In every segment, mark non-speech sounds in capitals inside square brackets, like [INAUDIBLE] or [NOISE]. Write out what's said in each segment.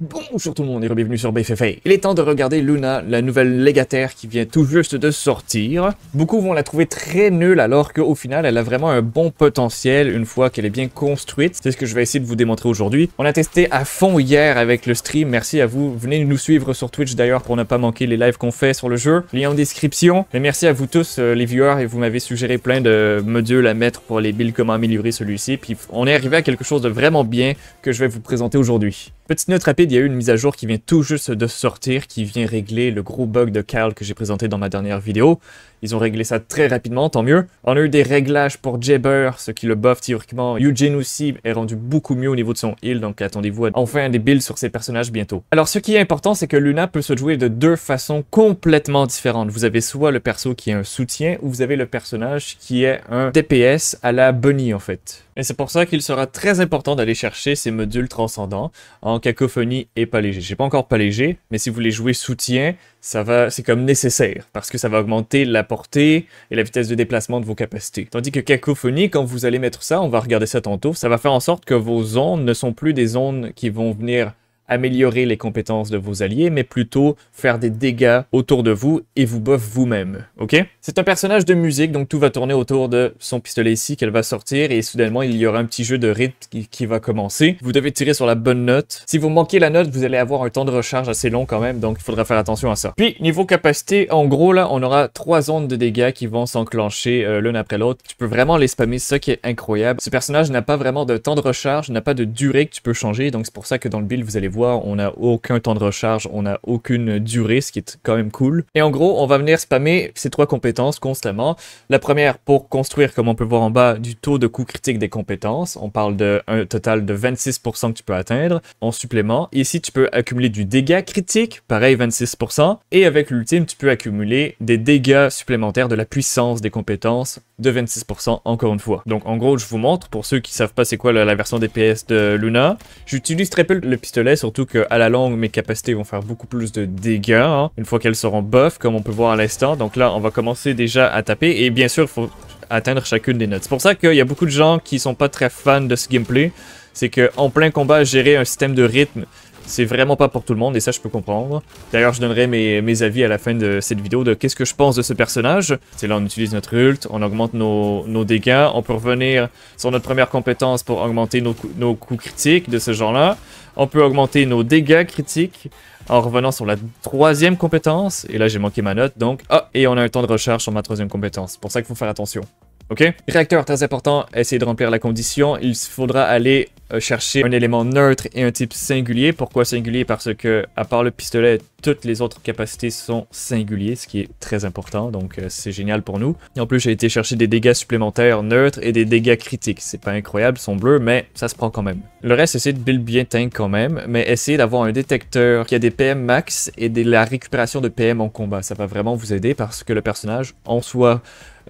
Bonjour tout le monde et bienvenue sur BFF Il est temps de regarder Luna, la nouvelle légataire qui vient tout juste de sortir. Beaucoup vont la trouver très nulle alors qu'au final elle a vraiment un bon potentiel une fois qu'elle est bien construite. C'est ce que je vais essayer de vous démontrer aujourd'hui. On a testé à fond hier avec le stream, merci à vous. Venez nous suivre sur Twitch d'ailleurs pour ne pas manquer les lives qu'on fait sur le jeu. Lien en description. Et merci à vous tous euh, les viewers et vous m'avez suggéré plein de modules à mettre pour les builds, comment améliorer celui-ci. Puis on est arrivé à quelque chose de vraiment bien que je vais vous présenter aujourd'hui. Petite note rapide il y a eu une mise à jour qui vient tout juste de sortir, qui vient régler le gros bug de Carl que j'ai présenté dans ma dernière vidéo. Ils ont réglé ça très rapidement, tant mieux. On a eu des réglages pour Jabber, ce qui le buff théoriquement. Eugene aussi est rendu beaucoup mieux au niveau de son heal, donc attendez-vous à enfin des builds sur ces personnages bientôt. Alors ce qui est important, c'est que Luna peut se jouer de deux façons complètement différentes. Vous avez soit le perso qui est un soutien, ou vous avez le personnage qui est un DPS à la Bunny en fait. Et c'est pour ça qu'il sera très important d'aller chercher ces modules transcendants en cacophonie et pas léger. J'ai pas encore pas léger, mais si vous voulez jouer soutien, ça va, c'est comme nécessaire, parce que ça va augmenter la portée et la vitesse de déplacement de vos capacités. Tandis que cacophonie, quand vous allez mettre ça, on va regarder ça tantôt, ça va faire en sorte que vos ondes ne sont plus des ondes qui vont venir améliorer les compétences de vos alliés, mais plutôt faire des dégâts autour de vous et vous buff vous-même, ok C'est un personnage de musique, donc tout va tourner autour de son pistolet ici qu'elle va sortir, et soudainement, il y aura un petit jeu de rythme qui, va commencer. Vous devez tirer sur la bonne note. Si vous manquez la note, vous allez avoir un temps de recharge assez long quand même, donc il faudra faire attention à ça. Puis, niveau capacité, en gros, là, on aura trois ondes de dégâts qui vont s'enclencher euh, l'une après l'autre. Tu peux vraiment les spammer, ça qui est incroyable. Ce personnage n'a pas vraiment de temps de recharge, n'a pas de durée que tu peux changer, donc c'est pour ça que dans le build, vous allez voir on n'a aucun temps de recharge, on n'a aucune durée, ce qui est quand même cool. Et en gros, on va venir spammer ces trois compétences constamment. La première pour construire, comme on peut voir en bas, du taux de coût critique des compétences. On parle d'un total de 26% que tu peux atteindre en supplément. Ici, tu peux accumuler du dégât critique, pareil 26%. Et avec l'ultime, tu peux accumuler des dégâts supplémentaires de la puissance des compétences de 26% encore une fois. Donc en gros, je vous montre, pour ceux qui savent pas c'est quoi la, version DPS de Luna, j'utilise très peu le pistolet sur surtout qu'à la longue, mes capacités vont faire beaucoup plus de dégâts, hein, une fois qu'elles seront buff, comme on peut voir à l'instant. Donc là, on va commencer déjà à taper, et bien sûr, il faut atteindre chacune des notes. C'est pour ça qu'il y a beaucoup de gens qui sont pas très fans de ce gameplay, c'est qu'en plein combat, gérer un système de rythme, c'est vraiment pas pour tout le monde et ça je peux comprendre. D'ailleurs je donnerai mes, avis à la fin de cette vidéo de qu'est-ce que je pense de ce personnage. C'est là on utilise notre ult, on augmente nos, dégâts, on peut revenir sur notre première compétence pour augmenter nos, nos coups critiques de ce genre-là. On peut augmenter nos dégâts critiques en revenant sur la troisième compétence. Et là j'ai manqué ma note donc... Ah et on a un temps de recharge sur ma troisième compétence. pour ça qu'il faut faire attention. Ok Réacteur, très important, essayez de remplir la condition. Il faudra aller chercher un élément neutre et un type singulier. Pourquoi singulier Parce que, à part le pistolet, toutes les autres capacités sont singuliers, ce qui est très important, donc euh, c'est génial pour nous. Et en plus, j'ai été chercher des dégâts supplémentaires neutres et des dégâts critiques. C'est pas incroyable, sont bleus, mais ça se prend quand même. Le reste, essayez de build bien tank quand même, mais essayez d'avoir un détecteur qui a des PM max et de la récupération de PM en combat. Ça va vraiment vous aider parce que le personnage, en soi,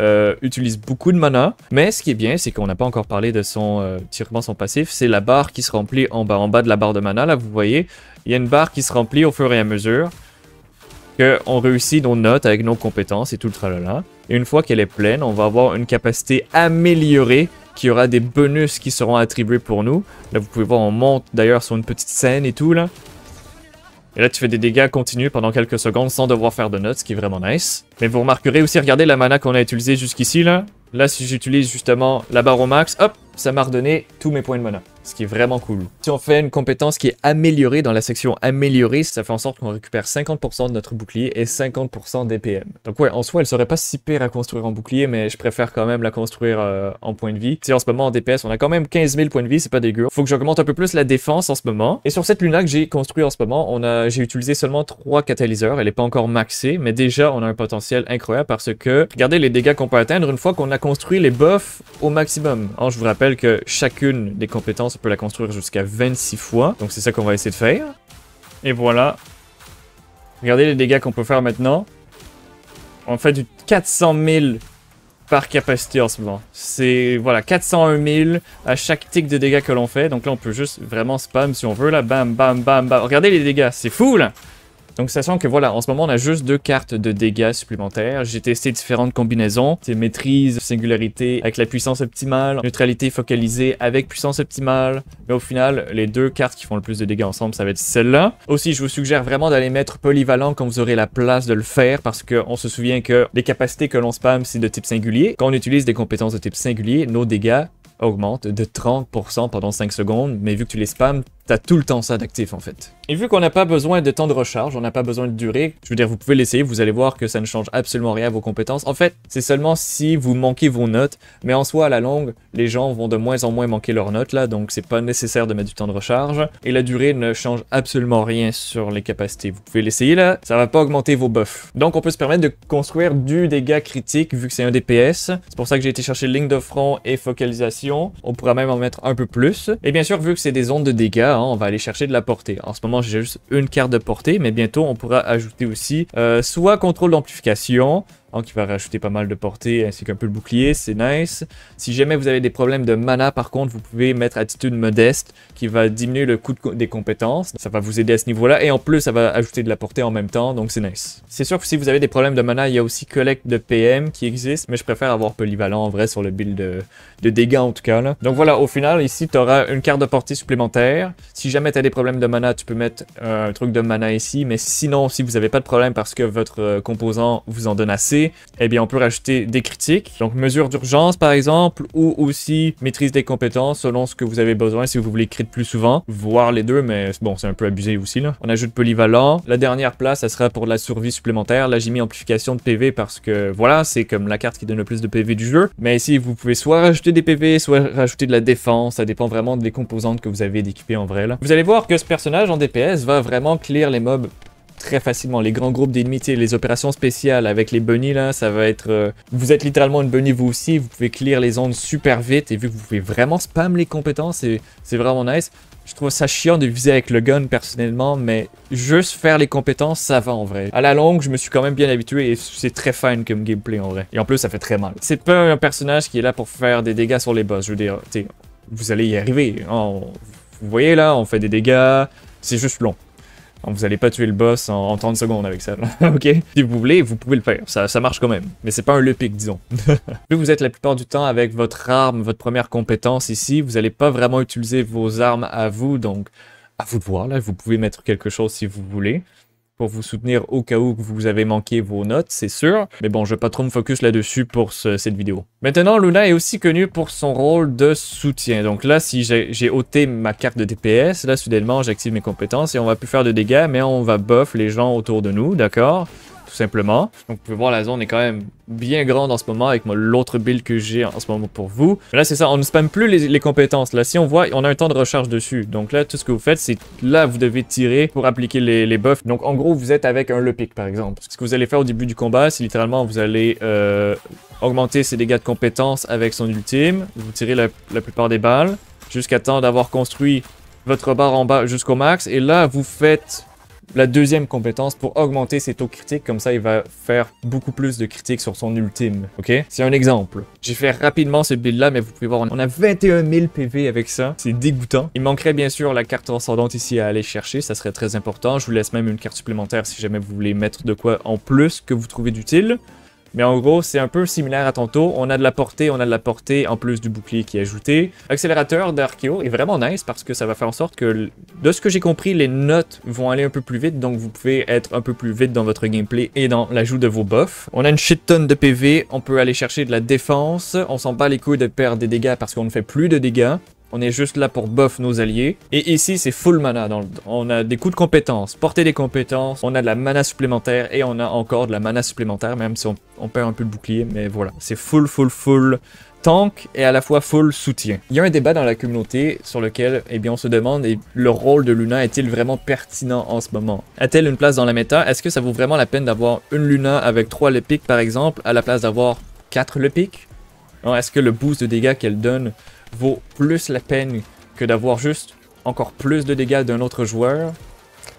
euh, utilise beaucoup de mana. Mais ce qui est bien, c'est qu'on n'a pas encore parlé de son euh, tirement, son passif, c'est la barre qui se remplit en bas, en bas de la barre de mana. Là, vous voyez, il y a une barre qui se remplit au fur et à mesure qu'on réussit nos notes avec nos compétences et tout le tralala. Et une fois qu'elle est pleine, on va avoir une capacité améliorée qui aura des bonus qui seront attribués pour nous. Là, vous pouvez voir, on monte d'ailleurs sur une petite scène et tout, là. Et là, tu fais des dégâts continus pendant quelques secondes sans devoir faire de notes, ce qui est vraiment nice. Mais vous remarquerez aussi, regardez la mana qu'on a utilisée jusqu'ici, là. Là, si j'utilise justement la barre au max, hop, ça m'a redonné tous mes points de mana ce qui est vraiment cool. Si on fait une compétence qui est améliorée dans la section améliorée, ça fait en sorte qu'on récupère 50% de notre bouclier et 50% d'EPM. Donc ouais, en soi, elle serait pas si pire à construire en bouclier, mais je préfère quand même la construire euh, en point de vie. Si en ce moment en DPS, on a quand même 15 000 points de vie, c'est pas dégueu. Faut que j'augmente un peu plus la défense en ce moment. Et sur cette Luna que j'ai construite en ce moment, on a, j'ai utilisé seulement 3 catalyseurs. Elle est pas encore maxée, mais déjà, on a un potentiel incroyable parce que, regardez les dégâts qu'on peut atteindre une fois qu'on a construit les buffs au maximum. Hein, je vous rappelle que chacune des compétences on peut la construire jusqu'à 26 fois. Donc c'est ça qu'on va essayer de faire. Et voilà. Regardez les dégâts qu'on peut faire maintenant. On fait du 400 000 par capacité en ce moment. C'est, voilà, 401 000 à chaque tick de dégâts que l'on fait. Donc là, on peut juste vraiment spam si on veut, là. Bam, bam, bam, bam. Regardez les dégâts, c'est fou, là donc sachant que voilà, en ce moment on a juste deux cartes de dégâts supplémentaires. J'ai testé différentes combinaisons. C'est maîtrise, singularité avec la puissance optimale, neutralité focalisée avec puissance optimale. Mais au final, les deux cartes qui font le plus de dégâts ensemble, ça va être celle-là. Aussi, je vous suggère vraiment d'aller mettre polyvalent quand vous aurez la place de le faire parce qu'on se souvient que les capacités que l'on spam, c'est de type singulier. Quand on utilise des compétences de type singulier, nos dégâts augmentent de 30% pendant 5 secondes, mais vu que tu les spams, T'as tout le temps ça d'actif en fait. Et vu qu'on n'a pas besoin de temps de recharge, on n'a pas besoin de durée, je veux dire vous pouvez l'essayer, vous allez voir que ça ne change absolument rien à vos compétences. En fait, c'est seulement si vous manquez vos notes, mais en soi à la longue, les gens vont de moins en moins manquer leurs notes là, donc c'est pas nécessaire de mettre du temps de recharge. Et la durée ne change absolument rien sur les capacités. Vous pouvez l'essayer là, ça va pas augmenter vos buffs. Donc on peut se permettre de construire du dégât critique vu que c'est un DPS. C'est pour ça que j'ai été chercher ligne de front et focalisation. On pourra même en mettre un peu plus. Et bien sûr, vu que c'est des ondes de dégâts, Hein, on va aller chercher de la portée. En ce moment, j'ai juste une carte de portée, mais bientôt, on pourra ajouter aussi euh, soit contrôle d'amplification, Hein, qui va rajouter pas mal de portée ainsi qu'un peu le bouclier, c'est nice. Si jamais vous avez des problèmes de mana par contre, vous pouvez mettre attitude modeste qui va diminuer le coût des compétences. Ça va vous aider à ce niveau-là et en plus ça va ajouter de la portée en même temps, donc c'est nice. C'est sûr que si vous avez des problèmes de mana, il y a aussi collecte de PM qui existe, mais je préfère avoir polyvalent en vrai sur le build de, dégâts en tout cas. Donc voilà, au final ici tu auras une carte de portée supplémentaire. Si jamais tu as des problèmes de mana, tu peux mettre euh, un truc de mana ici, mais sinon si vous n'avez pas de problème parce que votre euh, composant vous en donne assez, et eh bien, on peut rajouter des critiques. Donc, mesure d'urgence, par exemple, ou aussi maîtrise des compétences selon ce que vous avez besoin, si vous voulez crit plus souvent, Voir les deux, mais bon, c'est un peu abusé aussi, là. On ajoute polyvalent. La dernière place, ça sera pour la survie supplémentaire. Là, j'ai mis amplification de PV parce que, voilà, c'est comme la carte qui donne le plus de PV du jeu. Mais ici, vous pouvez soit rajouter des PV, soit rajouter de la défense. Ça dépend vraiment des composantes que vous avez d'équiper en vrai, là. Vous allez voir que ce personnage en DPS va vraiment clear les mobs très facilement. Les grands groupes d'ennemis, les opérations spéciales avec les bunnies, là, ça va être... Euh, vous êtes littéralement une bunny vous aussi, vous pouvez clear les ondes super vite, et vu que vous pouvez vraiment spam les compétences, c'est vraiment nice. Je trouve ça chiant de viser avec le gun personnellement, mais juste faire les compétences, ça va en vrai. À la longue, je me suis quand même bien habitué et c'est très fine comme gameplay en vrai. Et en plus, ça fait très mal. C'est pas un personnage qui est là pour faire des dégâts sur les boss. Je veux dire, vous allez y arriver. Hein, vous voyez là, on fait des dégâts, c'est juste long vous n'allez pas tuer le boss en, 30 secondes avec ça, [LAUGHS] ok? Si vous voulez, vous pouvez le faire, ça, marche quand même, mais c'est pas un lepic, disons. [LAUGHS] vous êtes la plupart du temps avec votre arme, votre première compétence ici, vous n'allez pas vraiment utiliser vos armes à vous, donc à vous de voir, là, vous pouvez mettre quelque chose si vous voulez pour vous soutenir au cas où vous avez manqué vos notes, c'est sûr. Mais bon, je vais pas trop me focus là-dessus pour cette vidéo. Maintenant, Luna est aussi connue pour son rôle de soutien. Donc là, si j'ai ôté ma carte de DPS, là, soudainement, j'active mes compétences et on va plus faire de dégâts, mais on va buff les gens autour de nous, d'accord simplement. Donc vous pouvez voir, la zone est quand même bien grande en ce moment avec l'autre build que j'ai en ce moment pour vous. là, c'est ça, on ne spamme plus les, compétences. Là, si on voit, on a un temps de recharge dessus. Donc là, tout ce que vous faites, c'est là, vous devez tirer pour appliquer les, buffs. Donc en gros, vous êtes avec un le pic, par exemple. Ce que vous allez faire au début du combat, c'est littéralement, vous allez euh, augmenter ses dégâts de compétences avec son ultime. Vous tirez la, la plupart des balles jusqu'à temps d'avoir construit votre barre en bas jusqu'au max. Et là, vous faites la deuxième compétence pour augmenter ses taux critiques, comme ça il va faire beaucoup plus de critiques sur son ultime, ok? C'est un exemple. J'ai fait rapidement ce build-là, mais vous pouvez voir, on a 21 000 PV avec ça, c'est dégoûtant. Il manquerait bien sûr la carte transcendante ici à aller chercher, ça serait très important. Je vous laisse même une carte supplémentaire si jamais vous voulez mettre de quoi en plus que vous trouvez d'utile. Mais en gros, c'est un peu similaire à tantôt. On a de la portée, on a de la portée en plus du bouclier qui est ajouté. Accélérateur d'Archeo est vraiment nice parce que ça va faire en sorte que, de ce que j'ai compris, les notes vont aller un peu plus vite. Donc vous pouvez être un peu plus vite dans votre gameplay et dans l'ajout de vos buffs. On a une shit tonne de PV, on peut aller chercher de la défense. On sent pas les couilles de perdre des dégâts parce qu'on ne fait plus de dégâts. On est juste là pour buff nos alliés. Et ici, c'est full mana. On a des coups de compétences, porter des compétences, on a de la mana supplémentaire et on a encore de la mana supplémentaire, même si on, perd un peu le bouclier. Mais voilà, c'est full, full, full tank et à la fois full soutien. Il y a un débat dans la communauté sur lequel eh bien, on se demande le rôle de Luna est-il vraiment pertinent en ce moment A-t-elle une place dans la méta Est-ce que ça vaut vraiment la peine d'avoir une Luna avec 3 le par exemple à la place d'avoir 4 le pic Est-ce que le boost de dégâts qu'elle donne vaut plus la peine que d'avoir juste encore plus de dégâts d'un autre joueur.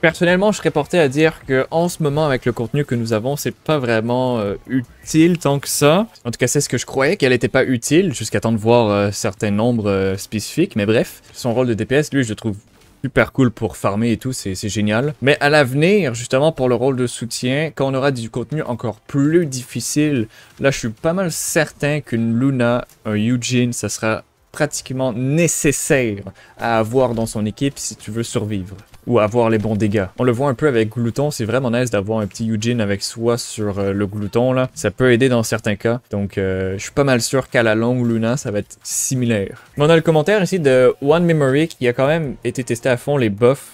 Personnellement, je serais porté à dire que en ce moment, avec le contenu que nous avons, c'est pas vraiment euh, utile tant que ça. En tout cas, c'est ce que je croyais qu'elle était pas utile, jusqu'à temps de voir euh, certains nombres euh, spécifiques. Mais bref, son rôle de DPS, lui, je trouve super cool pour farmer et tout, c'est génial. Mais à l'avenir, justement, pour le rôle de soutien, quand on aura du contenu encore plus difficile, là, je suis pas mal certain qu'une Luna, un Eugene, ça sera pratiquement nécessaire à avoir dans son équipe si tu veux survivre ou avoir les bons dégâts. On le voit un peu avec Glouton, c'est vraiment nice d'avoir un petit Eugene avec soi sur euh, le Glouton là. Ça peut aider dans certains cas. Donc euh, je suis pas mal sûr qu'à la longue Luna ça va être similaire. Mais on a le commentaire ici de One Memory qui a quand même été testé à fond les buffs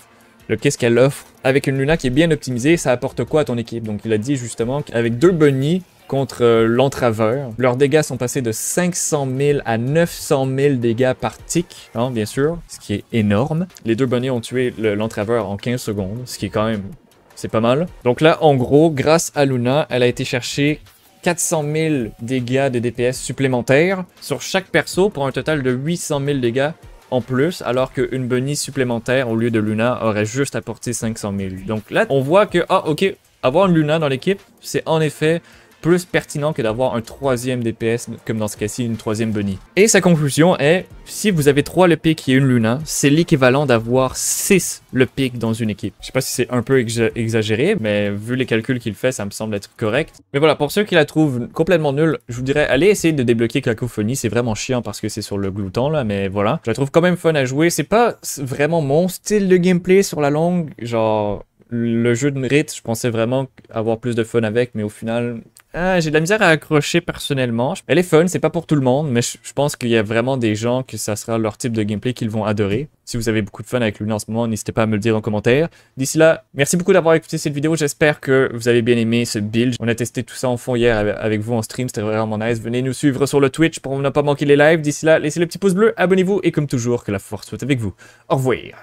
qu'est-ce qu'elle offre. Avec une Luna qui est bien optimisée, ça apporte quoi à ton équipe Donc il a dit justement qu'avec deux bunnies, contre euh, l'entraveur. Leurs dégâts sont passés de 500 000 à 900 000 dégâts par tick, hein, bien sûr, ce qui est énorme. Les deux bonnets ont tué l'entraveur en 15 secondes, ce qui est quand même... C'est pas mal. Donc là, en gros, grâce à Luna, elle a été chercher 400 000 dégâts de DPS supplémentaires sur chaque perso pour un total de 800 000 dégâts en plus, alors qu'une bunny supplémentaire au lieu de Luna aurait juste apporté 500 000. Donc là, on voit que, ah ok, avoir une Luna dans l'équipe, c'est en effet plus pertinent que d'avoir un troisième DPS, comme dans ce cas-ci une troisième bunny. Et sa conclusion est, si vous avez 3 le pic et une Luna, hein, c'est l'équivalent d'avoir 6 le pic dans une équipe. Je sais pas si c'est un peu exagéré, mais vu les calculs qu'il fait, ça me semble être correct. Mais voilà, pour ceux qui la trouvent complètement nulle, je vous dirais, allez essayer de débloquer Cacophonie, c'est vraiment chiant parce que c'est sur le glouton là, mais voilà. Je la trouve quand même fun à jouer, c'est pas vraiment mon style de gameplay sur la longue, genre le jeu de mérite, je pensais vraiment avoir plus de fun avec, mais au final, ah, j'ai de la misère à accrocher personnellement. Elle est fun, c'est pas pour tout le monde, mais je pense qu'il y a vraiment des gens que ça sera leur type de gameplay qu'ils vont adorer. Si vous avez beaucoup de fun avec lui en ce moment, n'hésitez pas à me le dire en commentaire. D'ici là, merci beaucoup d'avoir écouté cette vidéo. J'espère que vous avez bien aimé ce build. On a testé tout ça en fond hier avec vous en stream, c'était vraiment nice. Venez nous suivre sur le Twitch pour ne pas manquer les lives. D'ici là, laissez le petit pouce bleu, abonnez-vous et comme toujours, que la force soit avec vous. Au revoir.